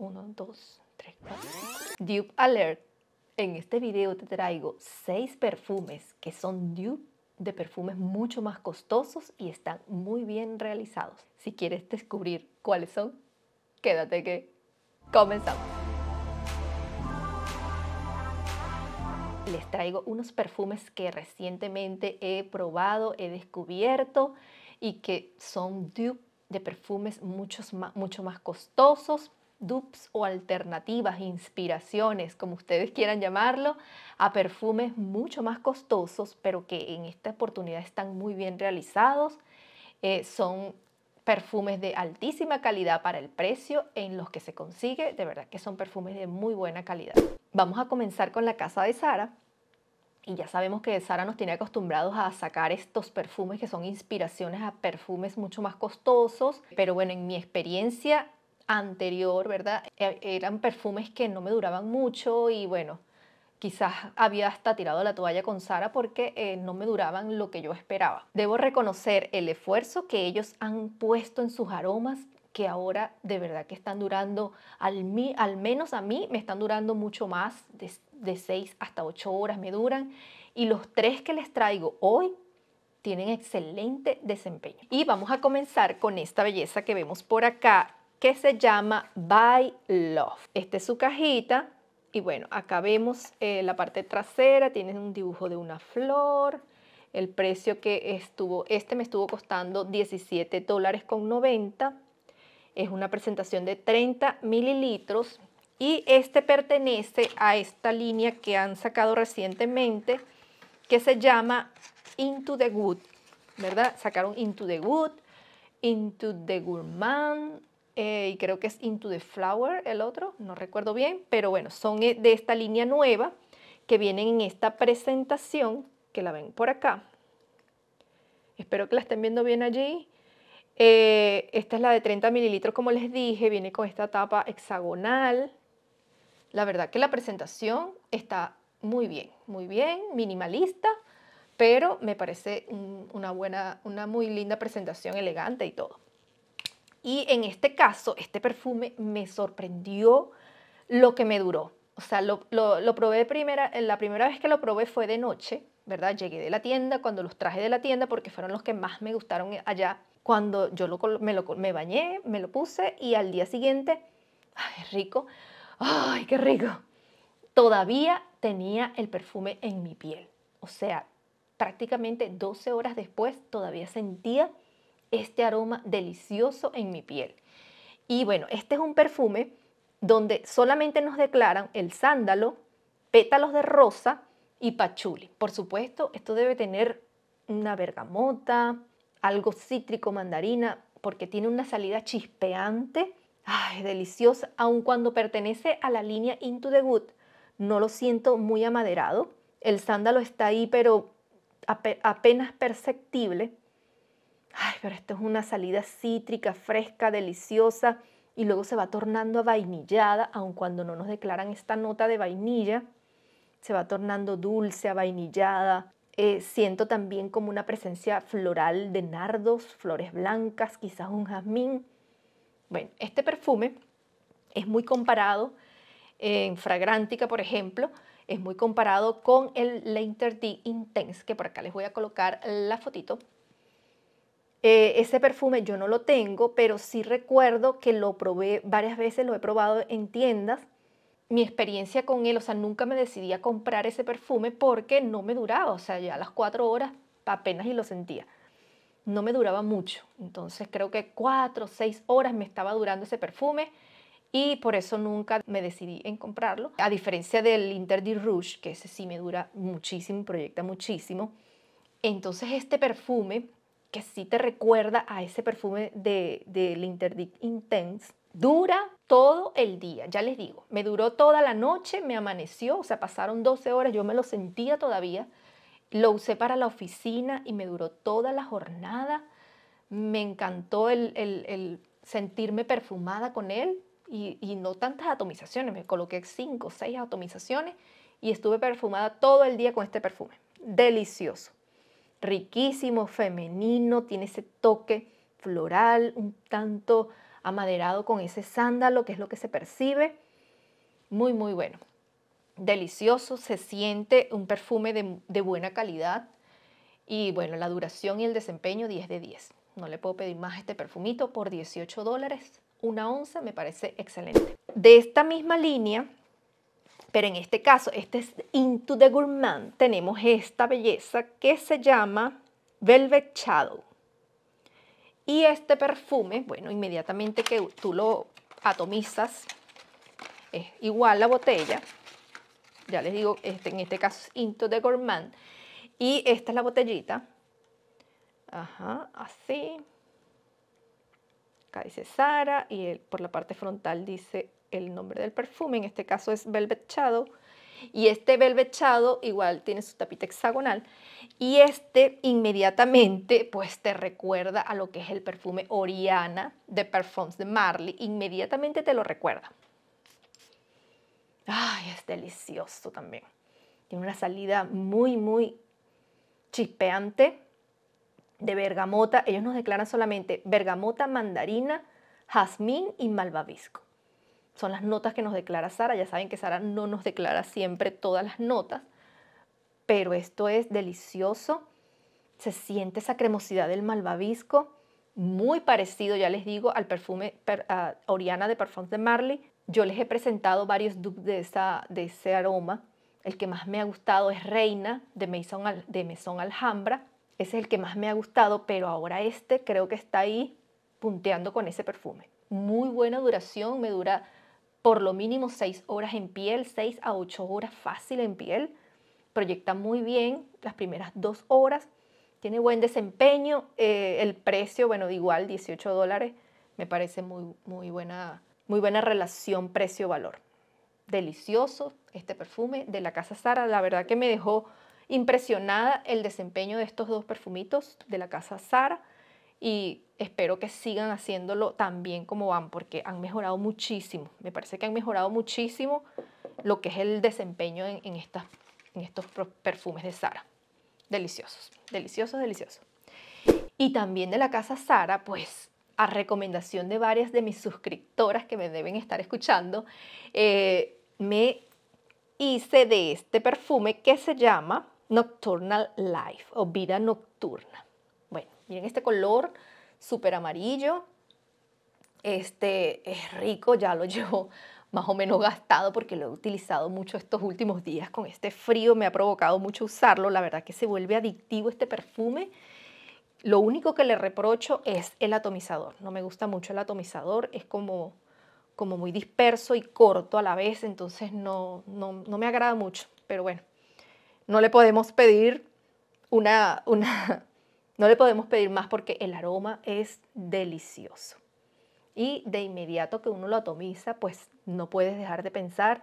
1, 2, 3, 4. Dupe Alert. En este video te traigo 6 perfumes que son dupe de perfumes mucho más costosos y están muy bien realizados. Si quieres descubrir cuáles son, quédate que comenzamos. Les traigo unos perfumes que recientemente he probado, he descubierto y que son dupe de perfumes mucho más costosos dupes o alternativas, inspiraciones, como ustedes quieran llamarlo, a perfumes mucho más costosos, pero que en esta oportunidad están muy bien realizados. Eh, son perfumes de altísima calidad para el precio en los que se consigue, de verdad que son perfumes de muy buena calidad. Vamos a comenzar con la casa de Sara. Y ya sabemos que Sara nos tiene acostumbrados a sacar estos perfumes que son inspiraciones a perfumes mucho más costosos. Pero bueno, en mi experiencia anterior, ¿verdad? E-, eran perfumes que no me duraban mucho y bueno, quizás había hasta tirado la toalla con Sara porque eh, no me duraban lo que yo esperaba. Debo reconocer el esfuerzo que ellos han puesto en sus aromas que ahora de verdad que están durando, al, al menos a mí me están durando mucho más, de, de 6 hasta 8 horas me duran. Y los tres que les traigo hoy tienen excelente desempeño. Y vamos a comenzar con esta belleza que vemos por acá, que se llama By Love. Esta es su cajita y bueno, acá vemos eh, la parte trasera, tiene un dibujo de una flor. El precio que estuvo, este me estuvo costando 17 dólares con 90. Es una presentación de 30 mililitros y este pertenece a esta línea que han sacado recientemente que se llama Into the Good. ¿verdad? Sacaron Into the Good, Into the Gourmand, eh, y creo que es Into the Flower el otro, no recuerdo bien, pero bueno, son eh, de esta línea nueva que vienen en esta presentación, que la ven por acá. Espero que la estén viendo bien allí. Eh, esta es la de 30 mililitros, como les dije, viene con esta tapa hexagonal. La verdad que la presentación está muy bien, muy bien, minimalista, pero me parece una buena, una muy linda presentación, elegante y todo. Y en este caso, este perfume me sorprendió lo que me duró. O sea, lo, lo, probé primera, eh, la primera vez que lo probé fue de noche, ¿verdad? Llegué de la tienda, cuando los traje de la tienda, porque fueron los que más me gustaron eh, allá. Cuando yo me, bañé, me lo puse y al día siguiente, ¡ay, rico! ¡Ay, qué rico! Todavía tenía el perfume en mi piel. O sea, prácticamente 12 horas después todavía sentía este aroma delicioso en mi piel. Y bueno, este es un perfume donde solamente nos declaran el sándalo, pétalos de rosa y pachuli. Por supuesto, esto debe tener una bergamota, algo cítrico, mandarina, porque tiene una salida chispeante, ay, deliciosa, aun cuando pertenece a la línea Into the good No lo siento muy amaderado. El sándalo está ahí, pero apenas perceptible ay, pero esto es una salida cítrica, fresca, deliciosa, y luego se va tornando a vainillada, aun cuando no nos declaran esta nota de vainilla, se va tornando dulce, avainillada. Eh, siento también como una presencia floral de nardos, flores blancas, quizás un jazmín. Bueno, este perfume es muy comparado en Fragrántica, por ejemplo, es muy comparado con el Lainter Tea Intense, que por acá les voy a colocar la fotito eh, ese perfume yo no lo tengo, pero sí recuerdo que lo probé varias veces, lo he probado en tiendas. Mi experiencia con él, o sea, nunca me decidí a comprar ese perfume porque no me duraba, o sea, ya a las cuatro horas apenas y lo sentía. No me duraba mucho, entonces creo que cuatro o seis horas me estaba durando ese perfume y por eso nunca me decidí en comprarlo. A diferencia del Interdit Rouge, que ese sí me dura muchísimo, proyecta muchísimo. Entonces este perfume que sí te recuerda a ese perfume de, de Interdict Intense, dura todo el día, ya les digo, me duró toda la noche, me amaneció, o sea, pasaron 12 horas, yo me lo sentía todavía, lo usé para la oficina y me duró toda la jornada, me encantó el, sentirme perfumada con él y, y, no tantas atomizaciones, me coloqué 5 o 6 atomizaciones y estuve perfumada todo el día con este perfume, delicioso riquísimo, femenino, tiene ese toque floral, un tanto amaderado con ese sándalo, que es lo que se percibe. Muy, muy bueno. Delicioso, se siente un perfume de, de buena calidad. Y bueno, la duración y el desempeño 10 de 10. No le puedo pedir más este perfumito por 18 dólares. Una onza me parece excelente. De esta misma línea pero en este caso, este es Into the Gourmand, tenemos esta belleza que se llama Velvet Shadow. Y este perfume, bueno, inmediatamente que tú lo atomizas, es igual la botella. Ya les digo, este, en este caso es Into the Gourmand. Y esta es la botellita. Ajá, así. Acá dice Sara y por la parte frontal dice el nombre del perfume, en este caso es Velvet y este Velvet igual tiene su tapita hexagonal y este inmediatamente pues te recuerda a lo que es el perfume Oriana de Perfumes de Marley, inmediatamente te lo recuerda. Ay, es delicioso también. Tiene una salida muy, muy chispeante de bergamota. Ellos nos declaran solamente bergamota, mandarina, jazmín y malvavisco son las notas que nos declara Sara. Ya saben que Sara no nos declara siempre todas las notas, pero esto es delicioso. Se siente esa cremosidad del malvavisco, muy parecido, ya les digo, al perfume Oriana de Parfums de Marley. Yo les he presentado varios dupes de, esa, de ese aroma. El que más me ha gustado es Reina de Maison, de Maison Alhambra. Ese es el que más me ha gustado, pero ahora este creo que está ahí punteando con ese perfume. Muy buena duración, me dura por lo mínimo 6 horas en piel, 6 a 8 horas fácil en piel. Proyecta muy bien las primeras 2 horas, tiene buen desempeño, eh, el precio, bueno, igual 18 dólares, me parece muy, muy, buena, muy buena relación precio-valor. Delicioso este perfume de la Casa Sara, la verdad que me dejó impresionada el desempeño de estos dos perfumitos de la Casa Sara y espero que sigan haciéndolo tan bien como van porque han mejorado muchísimo. Me parece que han mejorado muchísimo lo que es el desempeño en, estos perfumes de Sara. Deliciosos, deliciosos, deliciosos. Y también de la casa Sara, pues a recomendación de varias de mis suscriptoras que me deben estar escuchando, eh, me hice de este perfume que se llama Nocturnal Life o Vida Nocturna. Bueno, miren este color súper amarillo. Este es rico, ya lo llevo más o menos gastado porque lo he utilizado mucho estos últimos días con este frío, me ha provocado mucho usarlo, la verdad que se vuelve adictivo este perfume. Lo único que le reprocho es el atomizador, no me gusta mucho el atomizador, es como, como muy disperso y corto a la vez, entonces no, no, no me agrada mucho, pero bueno, no le podemos pedir una, una, no le podemos pedir más porque el aroma es delicioso. Y de inmediato que uno lo atomiza, pues no puedes dejar de pensar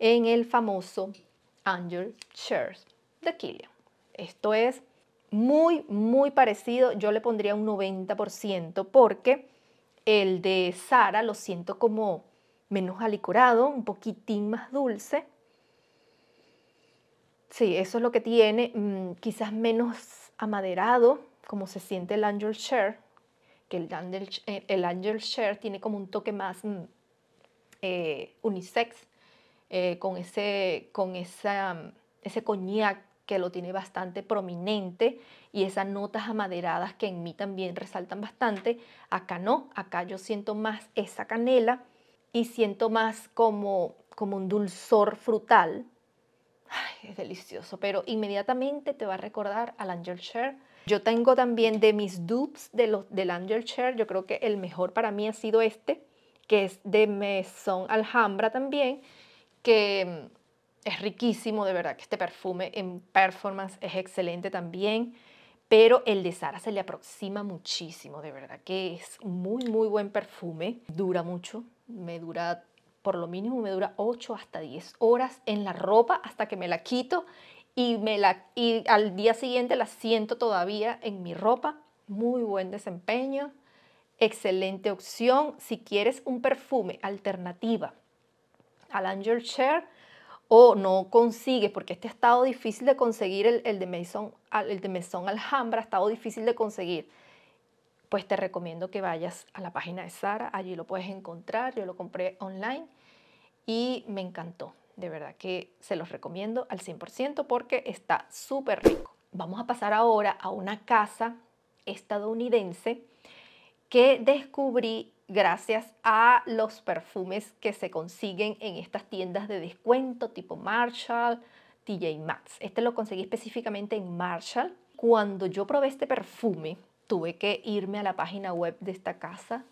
en el famoso Angel Shares de Killian. Esto es muy, muy parecido. Yo le pondría un 90% porque el de Sara lo siento como menos alicurado, un poquitín más dulce. Sí, eso es lo que tiene, mm, quizás menos amaderado, como se siente el angel share, que el angel, eh, el angel share tiene como un toque más mm, eh, unisex, eh, con, ese, con esa, ese coñac que lo tiene bastante prominente y esas notas amaderadas que en mí también resaltan bastante. Acá no, acá yo siento más esa canela y siento más como, como un dulzor frutal. es delicioso, pero inmediatamente te va a recordar al Angel Share yo tengo también de mis dupes de los del Angel Chair, yo creo que el mejor para mí ha sido este, que es de Maison Alhambra también, que mm, es riquísimo, de verdad que este perfume en performance es excelente también, pero el de Sara se le aproxima muchísimo, de verdad que es muy muy buen perfume, dura mucho, me dura por lo mínimo me dura 8 hasta 10 horas en la ropa hasta que me la quito y, me la, y al día siguiente la siento todavía en mi ropa. Muy buen desempeño, excelente opción si quieres un perfume alternativa al Angel Share o no consigues, porque este ha estado difícil de conseguir, el, de Maison, el de Maison Alhambra ha estado difícil de conseguir, pues te recomiendo que vayas a la página de Sara, allí lo puedes encontrar, yo lo compré online y me encantó de verdad que se los recomiendo al 100% porque está súper rico. Vamos a pasar ahora a una casa estadounidense que descubrí gracias a los perfumes que se consiguen en estas tiendas de descuento tipo Marshall, TJ Maxx. Este lo conseguí específicamente en Marshall. Cuando yo probé este perfume, tuve que irme a la página web de esta casa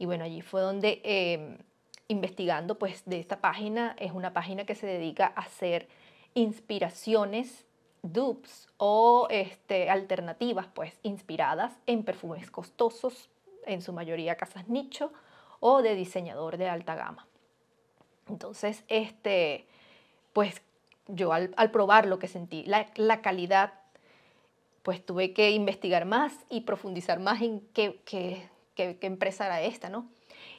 y bueno, allí fue donde em, investigando pues de esta página, es una página que se dedica a hacer inspiraciones dupes o este, alternativas pues inspiradas en perfumes costosos, en su mayoría casas nicho o de diseñador de alta gama. Entonces, este, pues yo al, probar lo que sentí, la, calidad, pues tuve que investigar más y profundizar más en qué, qué empresa era esta, ¿no?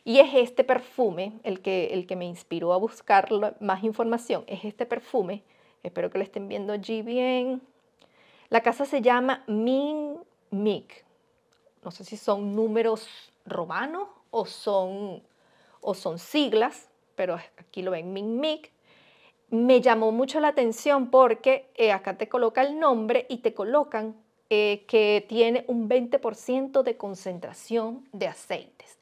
Y es este perfume el que, el que me inspiró a buscar más información. Es este perfume. Espero que lo estén viendo allí bien. La casa se llama Min Mig. No sé si son números romanos o son, o son siglas, pero aquí lo ven, Min Mic. Me llamó mucho la atención porque eh, acá te coloca el nombre y te colocan eh, que tiene un 20% de concentración de aceites.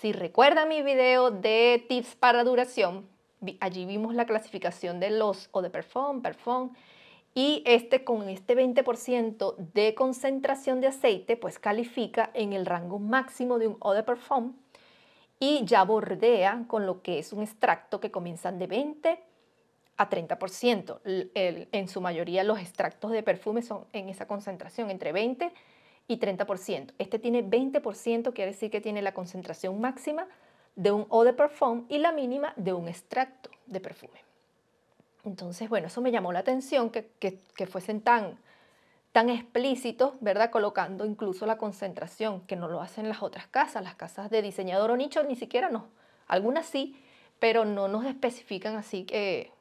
Si recuerdan mi video de tips para duración, allí vimos la clasificación de los o de perfume, perfume, y este con este 20% de concentración de aceite, pues califica en el rango máximo de un o de perfume y ya bordea con lo que es un extracto que comienzan de 20 a 30%. en su mayoría los extractos de perfume son en esa concentración, entre 20 y 30%. Este tiene 20%, quiere decir que tiene la concentración máxima de un eau de perfume y la mínima de un extracto de perfume. Entonces, bueno, eso me llamó la atención que, fuesen tan, tan explícitos, ¿verdad? Colocando incluso la concentración, que no lo hacen las otras casas, las casas de diseñador o nicho ni siquiera no, algunas sí, pero no nos especifican así que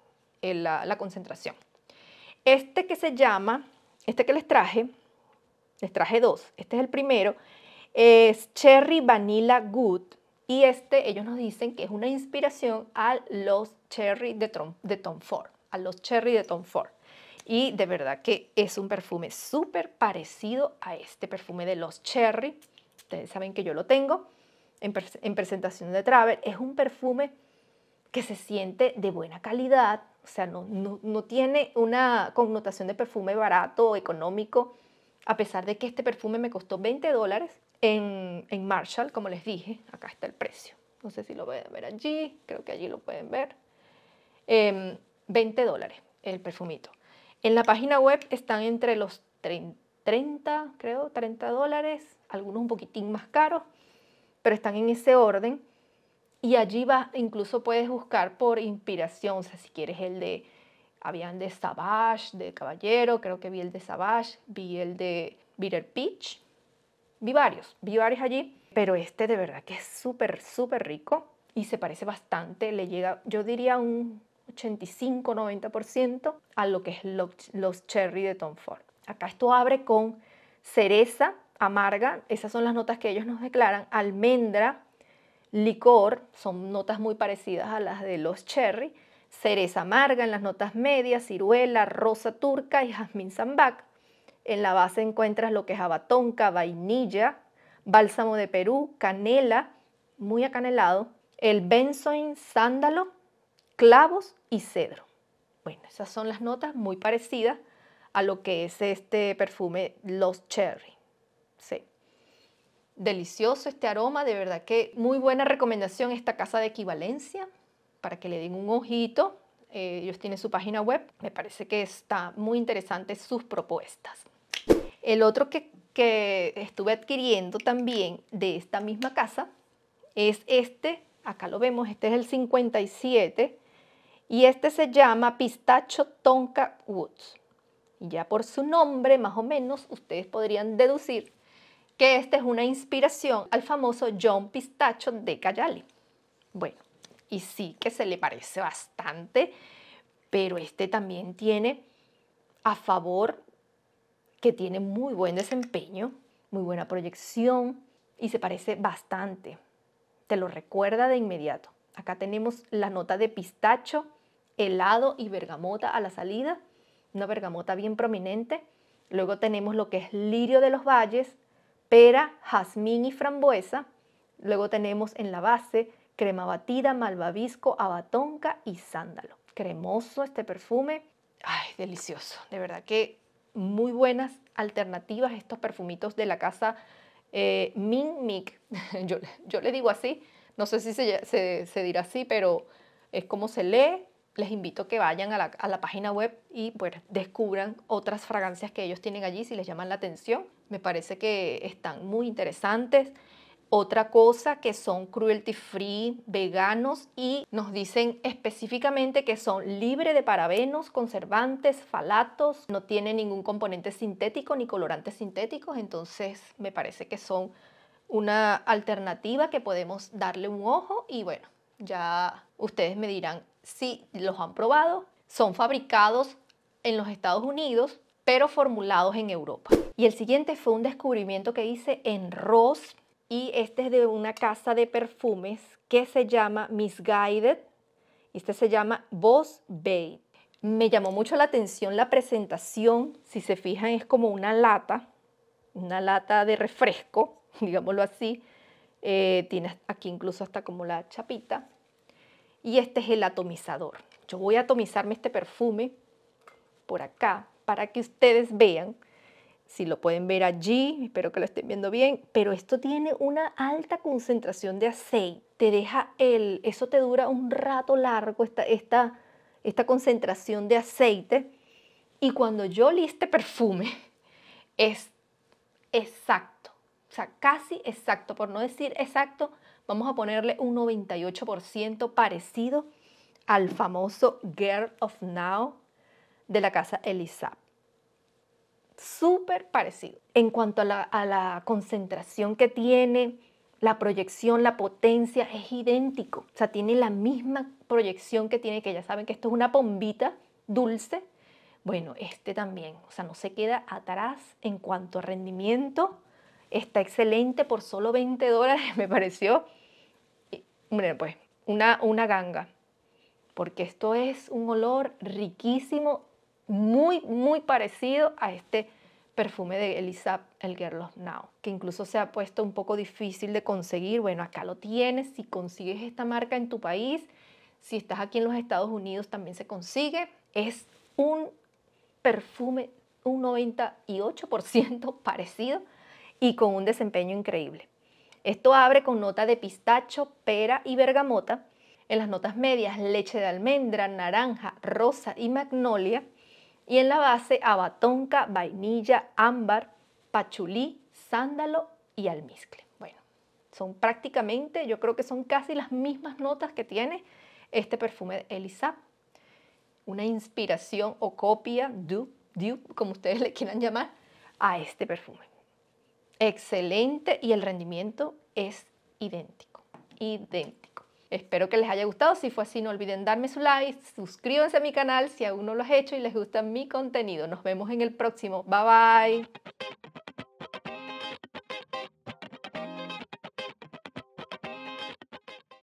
eh, eh, la concentración. Este que se llama, este que les traje, les traje dos. Este es el primero. Es Cherry Vanilla Good. Y este, ellos nos dicen que es una inspiración a los Cherry de, Tom, Ford. A los Cherry de Tom Ford. Y de verdad que es un perfume súper parecido a este perfume de los Cherry. Ustedes saben que yo lo tengo en, presentación de Travel. Es un perfume que se siente de buena calidad, o sea, no, no, tiene una connotación de perfume barato o económico, a pesar de que este perfume me costó 20 dólares en, Marshall, como les dije, acá está el precio. No sé si lo pueden ver allí, creo que allí lo pueden ver. 20 em, dólares el perfumito. En la página web están entre los 30, creo, 30 dólares, algunos un poquitín más caros, pero están en ese orden. Y allí vas, incluso puedes buscar por inspiración, o sea, si quieres el de habían de Savage, de Caballero, creo que vi el de Savage, vi el de Bitter Peach, vi varios, vi varios allí, pero este de verdad que es súper, súper rico y se parece bastante, le llega, yo diría un 85-90% a lo que es los, los cherry de Tom Ford. Acá esto abre con cereza amarga, esas son las notas que ellos nos declaran, almendra, licor, son notas muy parecidas a las de los cherry, cereza amarga en las notas medias, ciruela, rosa turca y jazmín zambac. En la base encuentras lo que es abatonca, vainilla, bálsamo de Perú, canela, muy acanelado, el benzoin, sándalo, clavos y cedro. Bueno, esas son las notas muy parecidas a lo que es este perfume Los Cherry. Sí. Delicioso este aroma, de verdad que muy buena recomendación esta casa de equivalencia para que le den un ojito. Eh, ellos tienen su página web. Me parece que está muy interesantes sus propuestas. El otro que, estuve adquiriendo también de esta misma casa es este. Acá lo vemos, este es el 57 y este se llama Pistacho Tonka Woods. Ya por su nombre, más o menos, ustedes podrían deducir que esta es una inspiración al famoso John Pistacho de Cayali. Bueno, y sí que se le parece bastante, pero este también tiene a favor que tiene muy buen desempeño, muy buena proyección y se parece bastante. Te lo recuerda de inmediato. Acá tenemos la nota de pistacho, helado y bergamota a la salida, una bergamota bien prominente. Luego tenemos lo que es lirio de los valles, pera, jazmín y frambuesa. Luego tenemos en la base crema batida, malvavisco, abatonca y sándalo. Cremoso este perfume. Ay, delicioso. De verdad que muy buenas alternativas estos perfumitos de la casa Ming eh, Min yo, yo, le digo así, no sé si se, se, dirá así, pero es como se lee. Les invito a que vayan a la, página web y pues, descubran otras fragancias que ellos tienen allí si les llaman la atención. Me parece que están muy interesantes. Otra cosa que son cruelty free, veganos y nos dicen específicamente que son libre de parabenos, conservantes, falatos, no tienen ningún componente sintético ni colorantes sintéticos, entonces me parece que son una alternativa que podemos darle un ojo y bueno, ya ustedes me dirán si los han probado. Son fabricados en los Estados Unidos, pero formulados en Europa. Y el siguiente fue un descubrimiento que hice en Ross y este es de una casa de perfumes que se llama Misguided. Este se llama Boss Babe. Me llamó mucho la atención la presentación. Si se fijan, es como una lata, una lata de refresco, digámoslo así. Eh, tiene aquí incluso hasta como la chapita. Y este es el atomizador. Yo voy a atomizarme este perfume por acá para que ustedes vean si lo pueden ver allí, espero que lo estén viendo bien, pero esto tiene una alta concentración de aceite, te deja el, eso te dura un rato largo esta, esta, esta concentración de aceite y cuando yo olí este perfume es exacto, o sea, casi exacto, por no decir exacto, vamos a ponerle un 98% parecido al famoso Girl of Now de la casa Elizabeth súper parecido en cuanto a la, concentración que tiene, la proyección, la potencia es idéntico. O sea, tiene la misma proyección que tiene, que ya saben que esto es una bombita dulce. Bueno, este también, o sea, no se queda atrás en cuanto a rendimiento. Está excelente por solo 20 dólares, me pareció. Bueno, pues una, una ganga, porque esto es un olor riquísimo muy, muy parecido a este perfume de Elizabeth El Girl of Now, que incluso se ha puesto un poco difícil de conseguir. Bueno, acá lo tienes, si consigues esta marca en tu país, si estás aquí en los Estados Unidos también se consigue. Es un perfume un 98% parecido y con un desempeño increíble. Esto abre con nota de pistacho, pera y bergamota. En las notas medias, leche de almendra, naranja, rosa y magnolia y en la base abatonca, vainilla, ámbar, pachulí, sándalo y almizcle. Bueno, son prácticamente, yo creo que son casi las mismas notas que tiene este perfume de Elisa. Una inspiración o copia, dupe, dupe, como ustedes le quieran llamar, a este perfume. Excelente y el rendimiento es idéntico, idéntico. Espero que les haya gustado. Si fue así, no olviden darme su like, suscríbanse a mi canal si aún no lo has hecho y les gusta mi contenido. Nos vemos en el próximo. Bye bye.